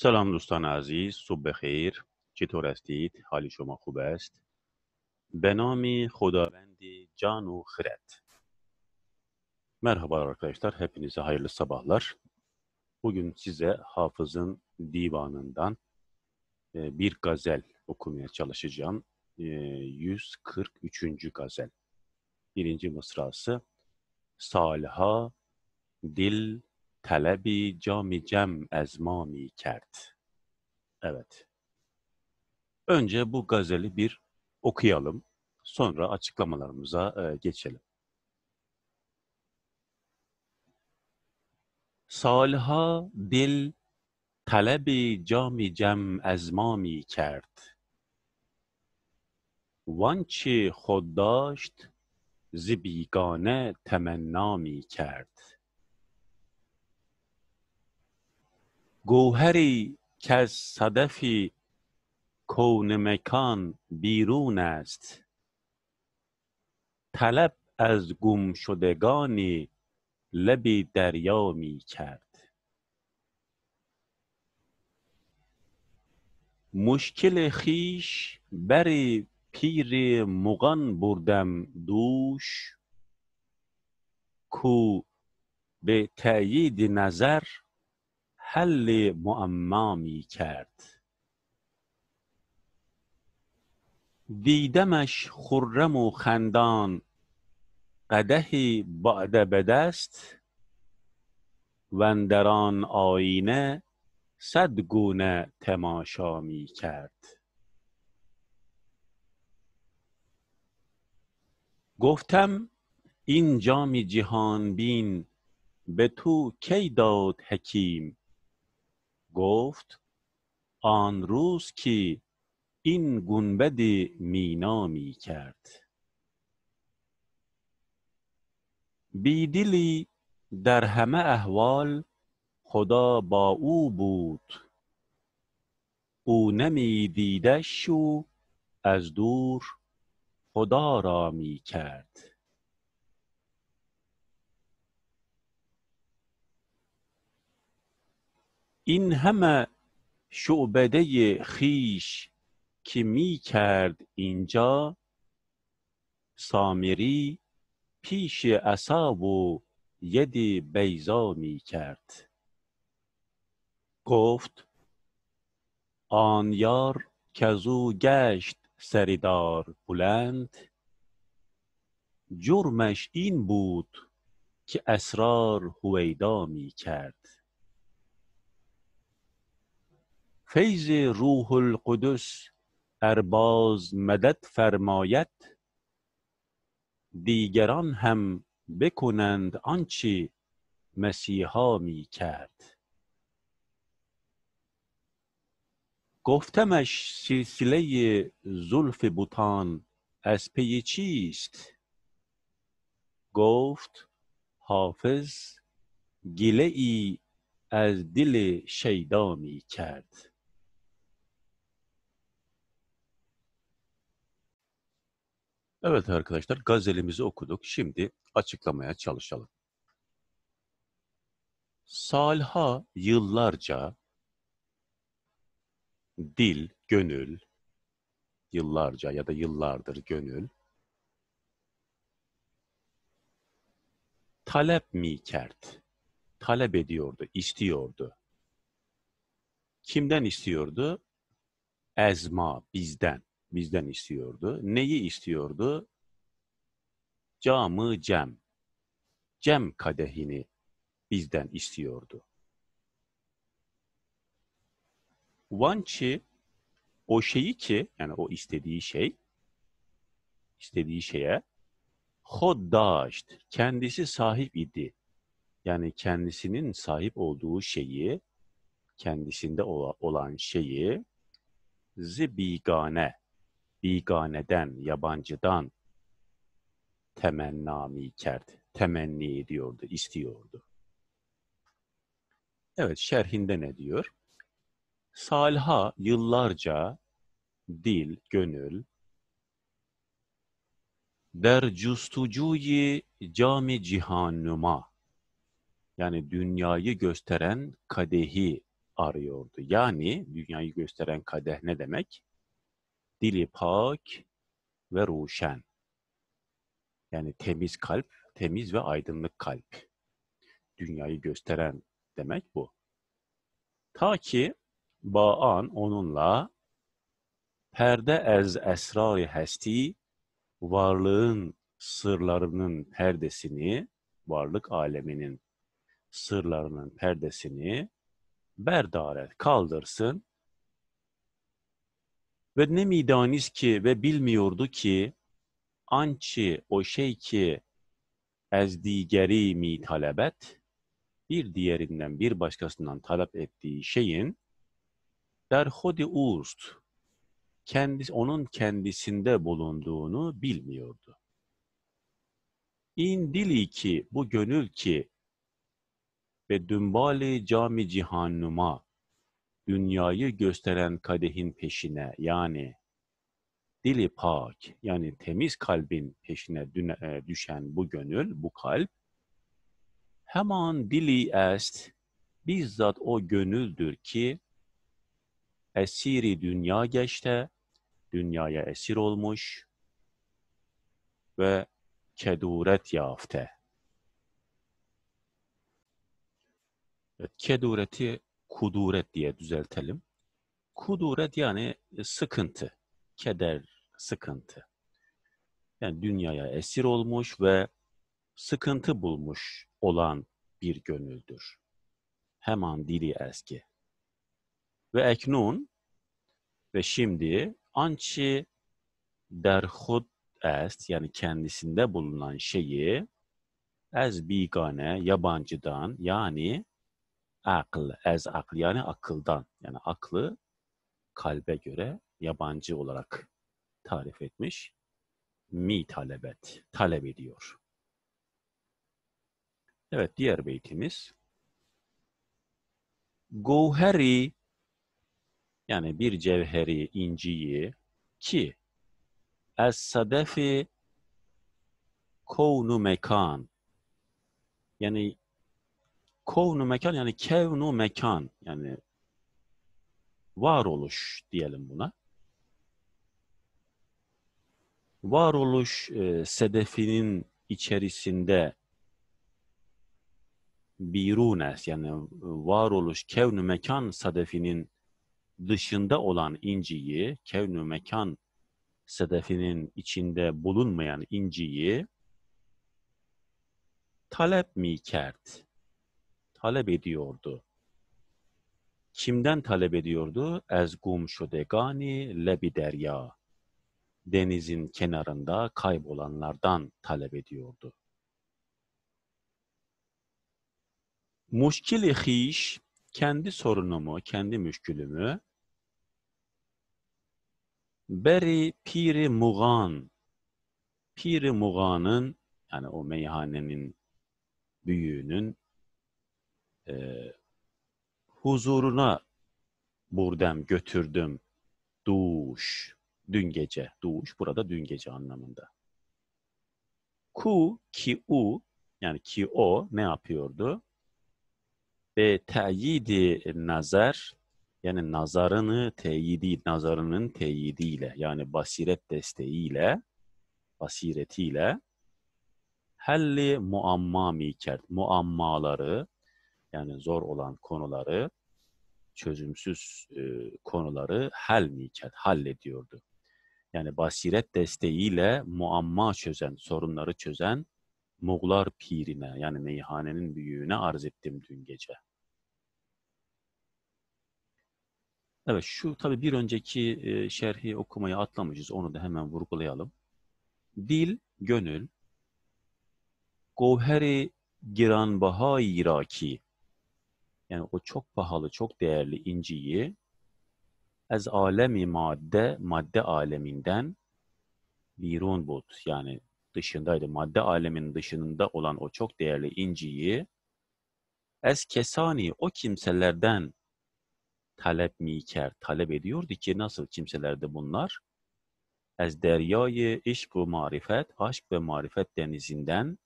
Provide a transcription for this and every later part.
سلام دوستان عزیز صبح بخیر چطور هستید حال شما خوب است به نام خداوند جان و خرد Merhaba arkadaşlar hepinize hayırlı sabahlar bugün size hafızın divanından e, bir gazel okumaya çalışacağım 143. E, gazel birinci mısrası Salha dil طلبی جام cem از ما می کرد. Evet. Önce bu gazeli bir okuyalım. Sonra açıklamalarımıza geçelim. سالها دل طلب جام جم از ما می کرد وانچه خود داشت ز بیگانه تمنا می کرد گوهری که از صدفی کون مکان بیرون است طلب از گم شدگانی لبی دریا می کرد مشکل خیش بر پیر مغان بردم دوش کو به تأیید نظر حل معما می کرد دیدمش خرم و خندان قدهی باعده به دست و در آن آینه صد گونه تماشا می کرد گفتم این جام جهان بین به تو کی داد حکیم گفت آن روز که این گنبد مینا می کرد بیدلی در همه احوال خدا با او بود او نمی دیدش از دور خدا را می کرد این همه شعبده خیش که می کرد اینجا سامری پیش عصا و ید بیزا می کرد گفت آن یار که از او گشت سریدار بلند جرمش این بود که اسرار هویدا می کرد فیض روح القدس ارباز مدد فرماید دیگران هم بکنند آنچه مسیحا می کرد گفتمش سلسله زلف بوتان از پی چیست گفت حافظ گله ای از دل شیدا می کرد Evet arkadaşlar, gazelimizi okuduk. Şimdi açıklamaya çalışalım. Salha yıllarca dil, gönül, yıllarca ya da yıllardır gönül talep mi kert? Talep ediyordu, istiyordu. Kimden istiyordu? Ezma, bizden bizden istiyordu. Neyi istiyordu? Camı cem. Cem kadehini bizden istiyordu. Vançi o şeyi ki, yani o istediği şey, istediği şeye hoddaşt, kendisi sahip idi. Yani kendisinin sahip olduğu şeyi, kendisinde olan şeyi zibigane, biganeden, yabancıdan temennami kerdi. Temenni ediyordu, istiyordu. Evet, şerhinde ne diyor? Salha yıllarca dil, gönül, der custucuyi cami cihannuma yani dünyayı gösteren kadehi arıyordu. Yani dünyayı gösteren kadeh ne demek? dili pak ve ruşen. Yani temiz kalp, temiz ve aydınlık kalp. Dünyayı gösteren demek bu. Ta ki Ba'an onunla perde ez esrari hesti varlığın sırlarının perdesini, varlık aleminin sırlarının perdesini berdaret kaldırsın ve ne midaniz ki ve bilmiyordu ki ançi o şey ki ez digeri mi talebet bir diğerinden bir başkasından talep ettiği şeyin derhodi uğust kendisi, onun kendisinde bulunduğunu bilmiyordu. İn dili ki bu gönül ki ve dümbali cami cihannuma dünyayı gösteren kadehin peşine yani dili pak yani temiz kalbin peşine e, düşen bu gönül, bu kalp hemen dili est bizzat o gönüldür ki esiri dünya geçte, dünyaya esir olmuş ve keduret yafte. kedureti kuduret diye düzeltelim. Kuduret yani e, sıkıntı, keder, sıkıntı. Yani dünyaya esir olmuş ve sıkıntı bulmuş olan bir gönüldür. Hemen dili eski. Ve eknun ve şimdi ançi derhud est yani kendisinde bulunan şeyi ez bigane yabancıdan yani akıl, ez akıl yani akıldan. Yani aklı kalbe göre yabancı olarak tarif etmiş. Mi talebet, talep ediyor. Evet, diğer beytimiz. Gouheri, yani bir cevheri, inciyi ki es sadefi kovnu mekan yani Kovnu mekan yani kevnu mekan yani varoluş diyelim buna. Varoluş e, sedefinin içerisinde birunes yani varoluş kevnu mekan sedefinin dışında olan inciyi, kevnu mekan sedefinin içinde bulunmayan inciyi talep mi kert? talep ediyordu. Kimden talep ediyordu? Ez gum şudegani lebi derya. Denizin kenarında kaybolanlardan talep ediyordu. Muşkili hiş, kendi sorunumu, kendi müşkülümü Beri Piri Mugan, Piri Mugan'ın yani o meyhanenin büyüğünün e, huzuruna burdem götürdüm duş dün gece duş burada dün gece anlamında ku ki u yani ki o ne yapıyordu ve teyidi nazar yani nazarını teyidi nazarının teyidiyle yani basiret desteğiyle basiretiyle helli muamma mikert muammaları yani zor olan konuları, çözümsüz e, konuları helmiket, hallediyordu. Yani basiret desteğiyle muamma çözen, sorunları çözen Muğlar pirine yani meyhanenin büyüğüne arz ettim dün gece. Evet şu tabi bir önceki e, şerhi okumayı atlamışız. Onu da hemen vurgulayalım. Dil, gönül, Gevheri Giranbaha raki. Yani o çok pahalı, çok değerli inciyi ez alemi madde, madde aleminden birun but yani dışındaydı. Madde alemin dışında olan o çok değerli inciyi es kesani o kimselerden talep miker, talep ediyordu ki nasıl kimselerde bunlar? Ez deryayı iş bu marifet, aşk ve marifet denizinden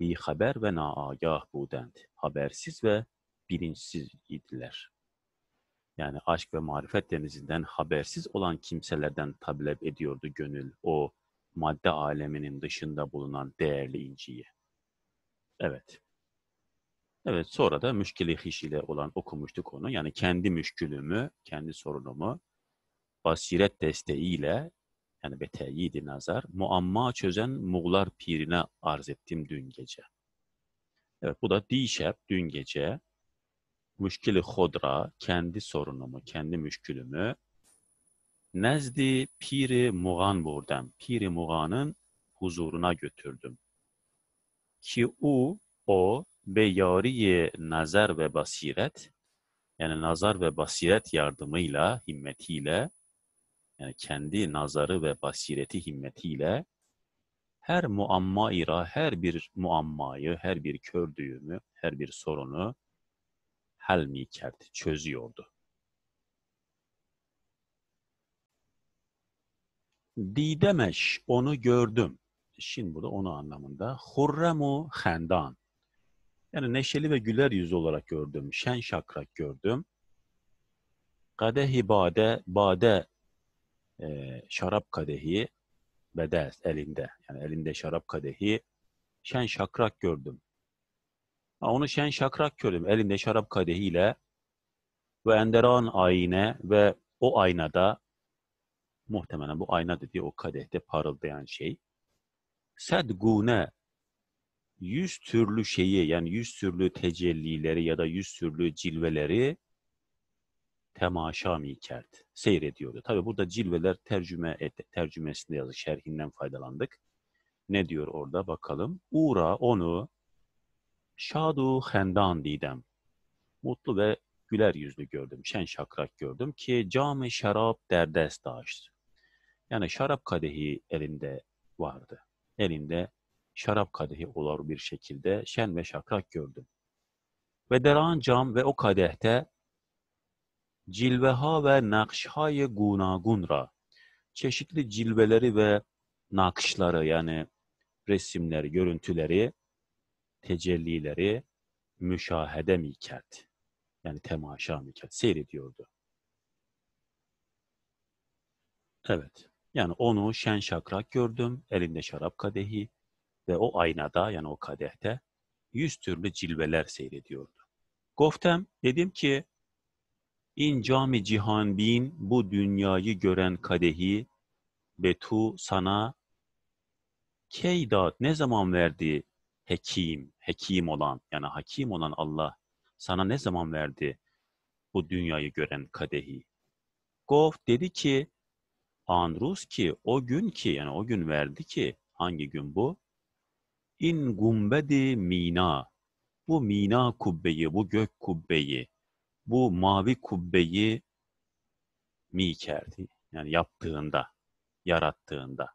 bir haber ve naagah budend. Habersiz ve bilinçsiz idiler. Yani aşk ve marifet denizinden habersiz olan kimselerden talep ediyordu gönül o madde aleminin dışında bulunan değerli inciyi. Evet. Evet sonra da müşkili hiş ile olan okumuştuk onu. Yani kendi müşkülümü, kendi sorunumu basiret desteğiyle yani beteyidi nazar muamma çözen Muğlar pirine arz ettim dün gece. Evet bu da dişep dün gece müşkili hodra, kendi sorunumu, kendi müşkülümü nezdi Piri Muğan burdem. Piri Muğan'ın huzuruna götürdüm. Ki u, o beyariye nazar ve basiret yani nazar ve basiret yardımıyla, himmetiyle yani kendi nazarı ve basireti himmetiyle her muamma ira, her bir muammayı, her bir kördüğümü, her bir sorunu hal mi kerdi, çözüyordu. Didemeş onu gördüm. Şimdi burada onu anlamında. Hurremu hendan. Yani neşeli ve güler yüzlü olarak gördüm. Şen şakrak gördüm. Kadehi bade, bade e, şarap kadehi bedes elinde. Yani elinde şarap kadehi şen şakrak gördüm. Onu şen şakrak gördüm. Elinde şarap kadehiyle ve enderan ayine ve o aynada muhtemelen bu ayna dediği o kadehte parıldayan şey sed sedgune yüz türlü şeyi yani yüz türlü tecellileri ya da yüz türlü cilveleri temaşa kert seyrediyordu. Tabi burada cilveler tercüme et, tercümesinde yazı şerhinden faydalandık. Ne diyor orada bakalım. Uğra onu Şad u hendan didem. Mutlu ve güler yüzlü gördüm, şen şakrak gördüm ki cami şarap derdest daştı. Yani şarap kadehi elinde vardı. Elinde şarap kadehi olur bir şekilde şen ve şakrak gördüm. Ve deran cam ve o kadehte cilveha ve nakşhay gunagunra çeşitli cilveleri ve nakışları yani resimleri, görüntüleri tecellileri müşahede mi kerdi? Yani temaşa mı kerdi? Seyrediyordu. Evet. Yani onu şen şakrak gördüm, elinde şarap kadehi ve o aynada yani o kadehte yüz türlü cilveler seyrediyordu. Goftem dedim ki in cami cihan bin bu dünyayı gören kadehi betu sana keydat ne zaman verdi hekim hekim olan yani hakim olan Allah sana ne zaman verdi bu dünyayı gören kadehi? Gov dedi ki Andrus ki o gün ki yani o gün verdi ki hangi gün bu? İn gumbedi mina. Bu mina kubbeyi, bu gök kubbeyi, bu mavi kubbeyi mikerdi. Yani yaptığında, yarattığında.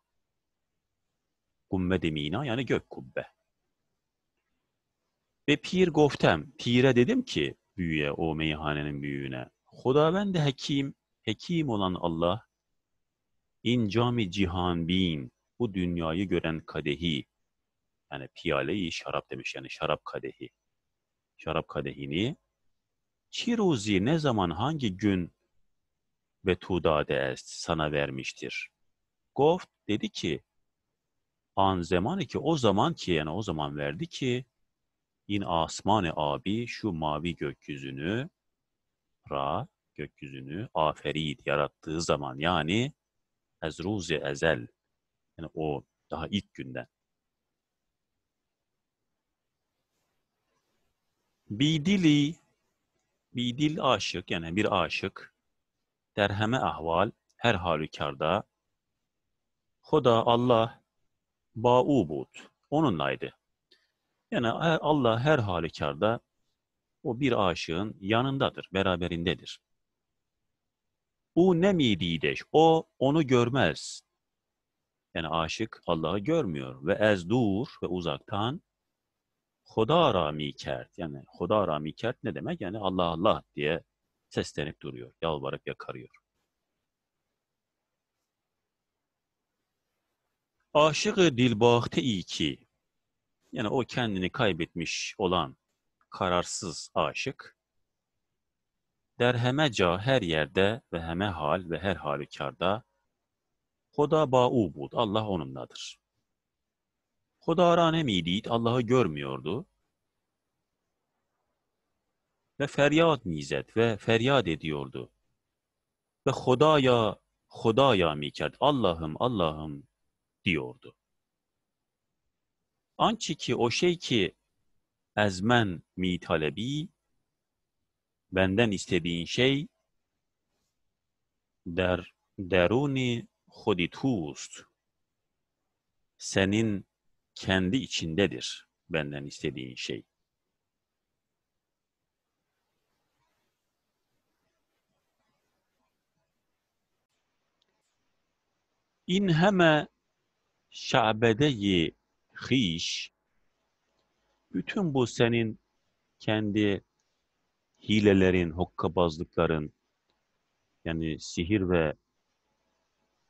Gumbedi mina yani gök kubbe. Ve pir goftem, pire dedim ki büyüye, o meyhanenin büyüğüne. ben de hekim, hekim olan Allah, in cami cihan bin, bu dünyayı gören kadehi, yani piyaleyi şarap demiş yani şarap kadehi. Şarap kadehini Çiruzi ne zaman hangi gün ve Tudade est sana vermiştir. Goft dedi ki an zamanı ki o zaman ki yani o zaman verdi ki in asmane abi şu mavi gökyüzünü ra gökyüzünü aferid yarattığı zaman yani ezruzi ezel yani o daha ilk günden bidili bidil aşık yani bir aşık derheme ahval her halükarda Hoda Allah Baubud onunlaydı. Yani Allah her halükarda o bir aşığın yanındadır, beraberindedir. Bu ne midideş, o onu görmez. Yani aşık Allah'ı görmüyor ve ez dur ve uzaktan hodara mikert. Yani hodara mikert ne demek? Yani Allah Allah diye seslenip duruyor, yalvarıp yakarıyor. Aşık dilbahte iyi ki yani o kendini kaybetmiş olan kararsız aşık derhemeca her yerde ve heme hal ve her halükarda Hoda ba'u bud, Allah onunladır. Hodarane midiyit, Allah'ı görmüyordu. Ve feryat nizet ve feryat ediyordu. Ve Hodaya, Hodaya miket, Allah'ım, Allah'ım diyordu. آنچه که شی که از من میطالبی بندن است این شی در درون خودی توست سنین کندی چنده دیر بندن است این شی این همه شعبده hiş, bütün bu senin kendi hilelerin, hokkabazlıkların, yani sihir ve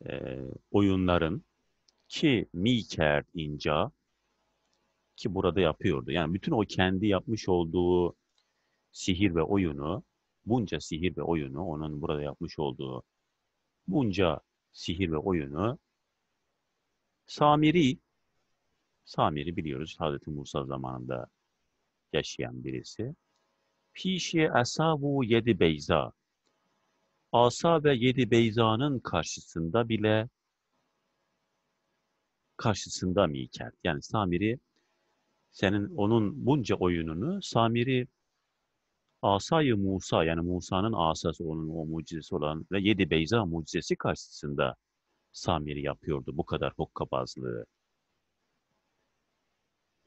e, oyunların ki miker inca ki burada yapıyordu. Yani bütün o kendi yapmış olduğu sihir ve oyunu, bunca sihir ve oyunu, onun burada yapmış olduğu bunca sihir ve oyunu Samiri Samir'i biliyoruz Hazreti Musa zamanında yaşayan birisi. Pişi asabu yedi beyza. Asa ve yedi beyzanın karşısında bile karşısında Mikel. Yani Samir'i senin onun bunca oyununu Samir'i Asayı Musa yani Musa'nın asası onun o mucizesi olan ve yedi beyza mucizesi karşısında Samiri yapıyordu bu kadar hokkabazlığı.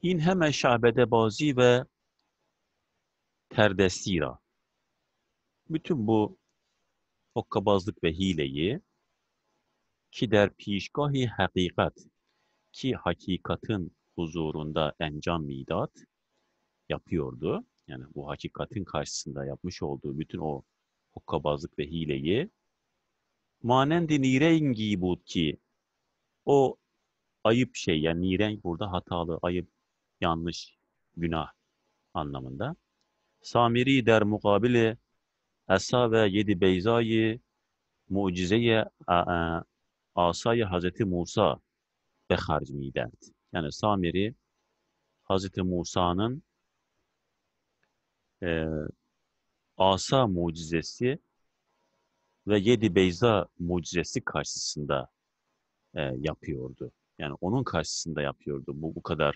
این همه شعبده بازی ve terdesti ra. Bütün bu hokkabazlık ve hileyi ki der pişgahi hakikat ki hakikatin huzurunda encam midat yapıyordu. Yani bu hakikatin karşısında yapmış olduğu bütün o hokkabazlık ve hileyi manendi nirengi bu ki o ayıp şey yani nirenk burada hatalı ayıp yanlış, günah anlamında. Samiri der mukabili Esa ve yedi beyzayı mucizeye asayı Hazreti Musa ve harcmi derdi. Yani Samiri Hazreti Musa'nın e, asa mucizesi ve yedi beyza mucizesi karşısında e, yapıyordu. Yani onun karşısında yapıyordu bu, bu kadar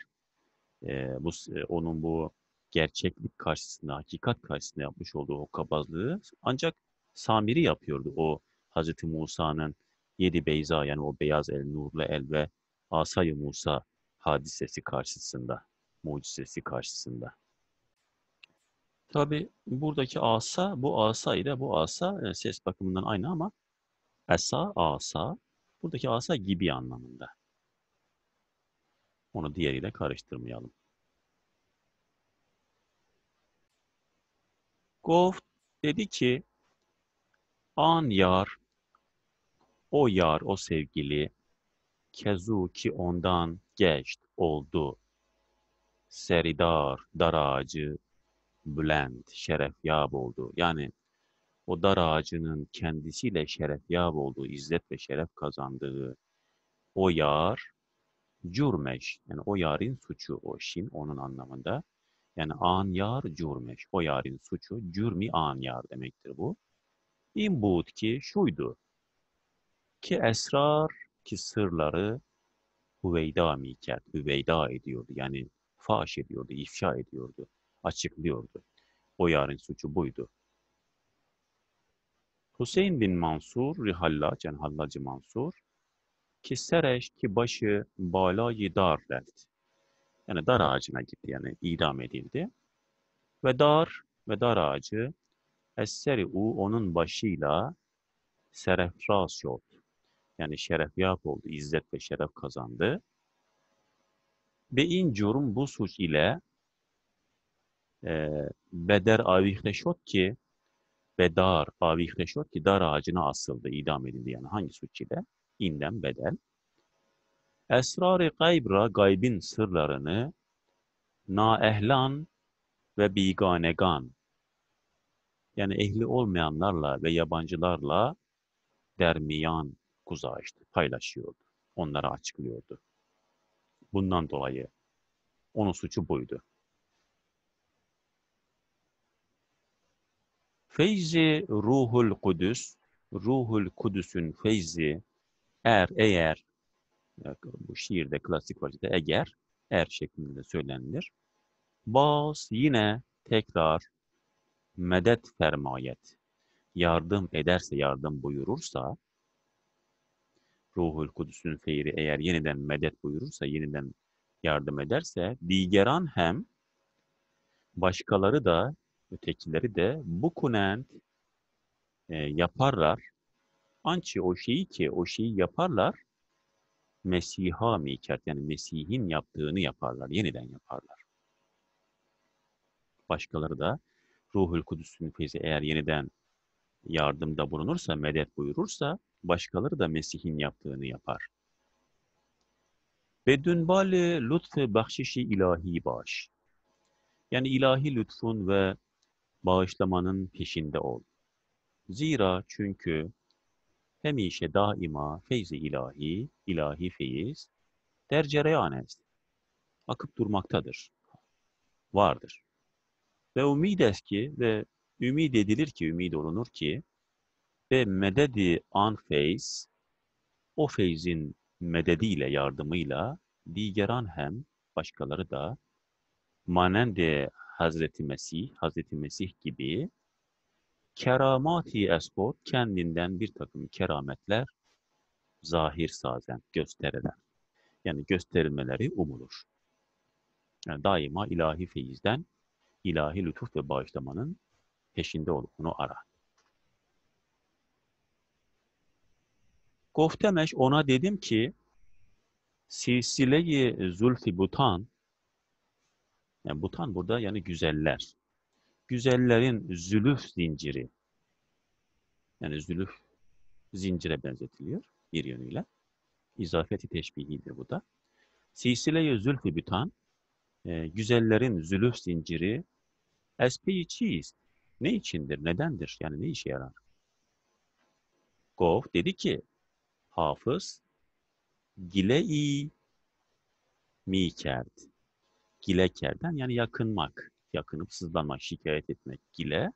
e, bu onun bu gerçeklik karşısında, hakikat karşısında yapmış olduğu o kabazlığı ancak Samiri yapıyordu. O Hazreti Musa'nın yedi beyza yani o beyaz el, nurlu el ve Asay-ı Musa hadisesi karşısında, mucizesi karşısında. Tabi buradaki asa, bu asa ile bu asa ses bakımından aynı ama esa, asa, buradaki asa gibi anlamında. Onu diğeriyle karıştırmayalım. Gov dedi ki an yar o yar o sevgili kezu ki ondan geçt oldu. Seridar dar ağacı bülent şerefyab oldu. Yani o dar ağacının kendisiyle şerefyab olduğu, izzet ve şeref kazandığı o yar Curmeş yani o yarın suçu o şin onun anlamında. Yani an yar curmeş o yarın suçu cürmi an yar demektir bu. İn buğut ki şuydu ki esrar ki sırları Hüveyda miket, Hüveyda ediyordu. Yani faş ediyordu, ifşa ediyordu, açıklıyordu. O yarın suçu buydu. Hüseyin bin Mansur, Rihallac, yani Hallacı Mansur, ki sereş ki başı balayı dar left. Yani dar ağacına gitti yani idam edildi. Ve dar ve dar ağacı esseri u onun başıyla serefras yol. Yani şeref yap oldu, izzet ve şeref kazandı. Ve incurum bu suç ile e, beder avihleşot ki ve bedar avihleşot ki dar ağacına asıldı, idam edildi yani hangi suç ile? inden bedel. Esrar-ı gaybra gaybin sırlarını na ehlan ve biganegan yani ehli olmayanlarla ve yabancılarla dermiyan kuzağıştı, paylaşıyordu. Onlara açıklıyordu. Bundan dolayı onun suçu buydu. Feyzi Ruhul Kudüs, Ruhul Kudüs'ün feyzi er, eğer, bu şiirde klasik vaziyette eğer, er şeklinde söylenir. Bas yine tekrar medet fermayet, yardım ederse, yardım buyurursa, Ruhul Kudüs'ün feyri eğer yeniden medet buyurursa, yeniden yardım ederse, digeran hem başkaları da, ötekileri de bu kunent e, yaparlar, ançi o şeyi ki o şeyi yaparlar. Mesiha mikat yani Mesih'in yaptığını yaparlar, yeniden yaparlar. Başkaları da Ruhul Kudüs'ün feyzi eğer yeniden yardımda bulunursa, medet buyurursa başkaları da Mesih'in yaptığını yapar. Ve dünbale lütfe bahşişi ilahi bağış. Yani ilahi lütfun ve bağışlamanın peşinde ol. Zira çünkü hemişe daima feyzi ilahi, ilahi feyiz dercereyanest. Akıp durmaktadır. Vardır. Ve umides ki ve ümid edilir ki, ümid olunur ki ve mededi an feyz o feyzin medediyle, yardımıyla digeran hem başkaları da manende Hazreti Mesih, Hazreti Mesih gibi Keramati esbot kendinden bir takım kerametler zahir sazen gösterilen. Yani gösterilmeleri umulur. Yani daima ilahi feyizden, ilahi lütuf ve bağışlamanın peşinde olduğunu ara. Goftemeş ona dedim ki, silsile-i zülfi butan, yani butan burada yani güzeller, güzellerin zülüf zinciri. Yani zülüf zincire benzetiliyor bir yönüyle. İzafeti teşbihidir bu da. Silsile-i zülfü bütan, e, güzellerin zülüf zinciri, espi çiz. Ne içindir, nedendir? Yani ne işe yarar? Gov dedi ki, hafız, gile-i Gile kerden yani yakınmak yakınıp sızlanma, şikayet etmek. Gile,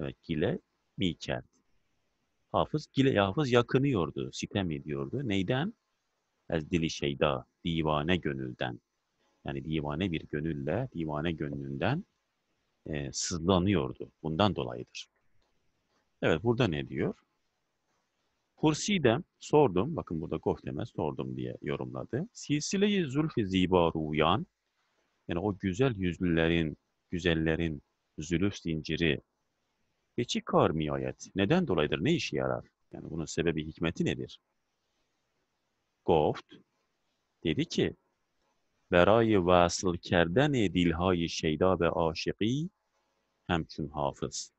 evet gile miket. Hafız, gile hafız yakınıyordu, sitem ediyordu. Neyden? Ez dili şeyda, divane gönülden. Yani divane bir gönülle, divane gönlünden e, sızlanıyordu. Bundan dolayıdır. Evet, burada ne diyor? Hursidem sordum, bakın burada Gohdem'e sordum diye yorumladı. Silsile-i zülfi zibaruyan, yani o güzel yüzlülerin güzellerin zülüf zinciri geçi kar miyayet? Neden dolayıdır? Ne işe yarar? Yani bunun sebebi, hikmeti nedir? Goft dedi ki برای وصل کردن dilhay şeyda ve aşıqi hemçün hafız.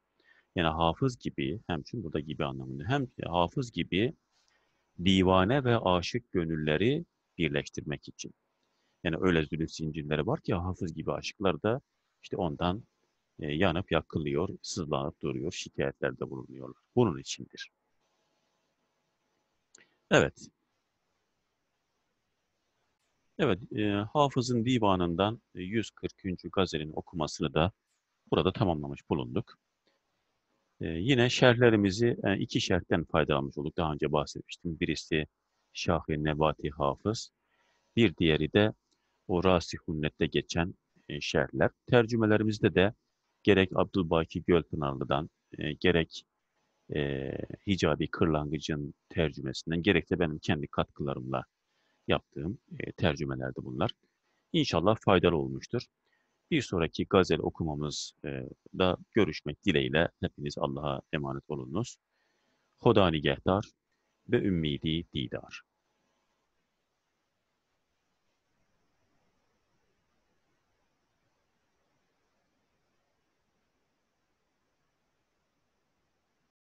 Yani hafız gibi, hemçün burada gibi anlamında, hem hafız gibi divane ve aşık gönülleri birleştirmek için. Yani öyle zülüf zincirleri var ki hafız gibi aşıklar da işte ondan e, yanıp yakılıyor, sızlanıp duruyor, şikayetlerde bulunuyorlar. Bunun içindir. Evet. Evet, e, Hafız'ın divanından 140. E, gazelin okumasını da burada tamamlamış bulunduk. E, yine şerhlerimizi e, iki şerhten faydalanmış olduk. Daha önce bahsetmiştim. Birisi Şahin Nebati Hafız, bir diğeri de o Rasihun geçen e, şerhler. Tercümelerimizde de gerek Abdülbaki Gölpınarlı'dan, e, gerek e, Hicabi Kırlangıcın tercümesinden, gerek de benim kendi katkılarımla yaptığım e, tercümelerde bunlar. İnşallah faydalı olmuştur. Bir sonraki gazel okumamızda e, görüşmek dileğiyle hepiniz Allah'a emanet olunuz. Hodani Gehtar ve Ümmidi Didar.